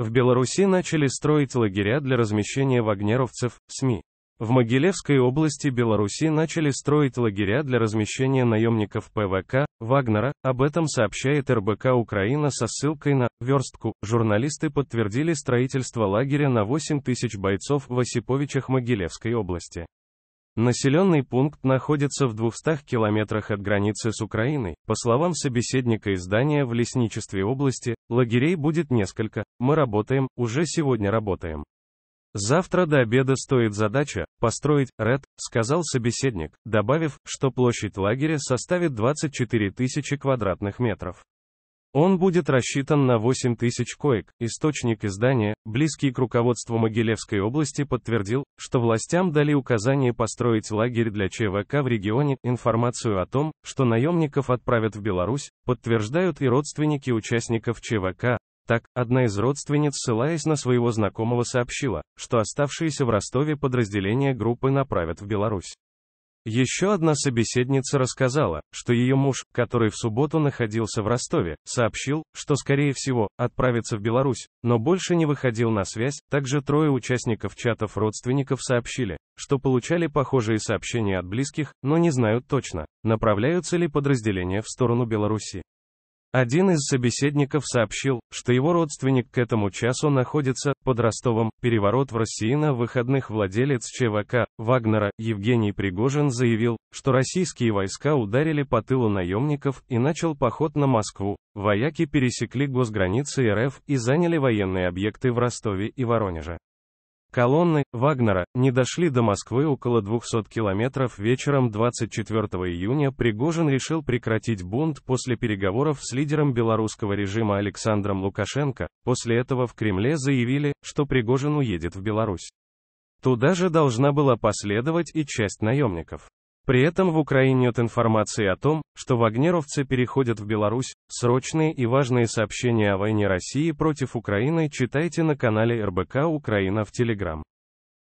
В Беларуси начали строить лагеря для размещения вагнеровцев, СМИ. В Могилевской области Беларуси начали строить лагеря для размещения наемников ПВК, Вагнера, об этом сообщает РБК Украина со ссылкой на верстку. Журналисты подтвердили строительство лагеря на 8 тысяч бойцов в Осиповичах Могилевской области. Населенный пункт находится в 200 километрах от границы с Украиной. По словам собеседника издания в лесничестве области, лагерей будет несколько. Мы работаем, уже сегодня работаем. Завтра до обеда стоит задача построить РЭД, сказал собеседник, добавив, что площадь лагеря составит 24 тысячи квадратных метров. Он будет рассчитан на 8 тысяч коек. Источник издания, близкий к руководству Могилевской области, подтвердил, что властям дали указание построить лагерь для ЧВК в регионе. Информацию о том, что наемников отправят в Беларусь, подтверждают и родственники участников ЧВК. Так, одна из родственниц, ссылаясь на своего знакомого, сообщила, что оставшиеся в Ростове подразделения группы направят в Беларусь. Еще одна собеседница рассказала, что ее муж, который в субботу находился в Ростове, сообщил, что, скорее всего, отправится в Беларусь, но больше не выходил на связь. Также трое участников чатов родственников сообщили, что получали похожие сообщения от близких, но не знают точно, направляются ли подразделения в сторону Беларуси. Один из собеседников сообщил, что его родственник к этому часу находится под Ростовом. Переворот в России на выходных владелец ЧВК Вагнера Евгений Пригожин заявил, что российские войска ударили по тылу наемников и начал поход на Москву. Вояки пересекли госграницы РФ и заняли военные объекты в Ростове и Воронеже. Колонны Вагнера не дошли до Москвы около 200 километров вечером 24 июня. Пригожин решил прекратить бунт после переговоров с лидером белорусского режима Александром Лукашенко. После этого в Кремле заявили, что Пригожин уедет в Беларусь. Туда же должна была последовать и часть наемников. При этом в Украине нет информации о том, что вагнеровцы переходят в Беларусь. Срочные и важные сообщения о войне России против Украины читайте на канале РБК Украина в Телеграм.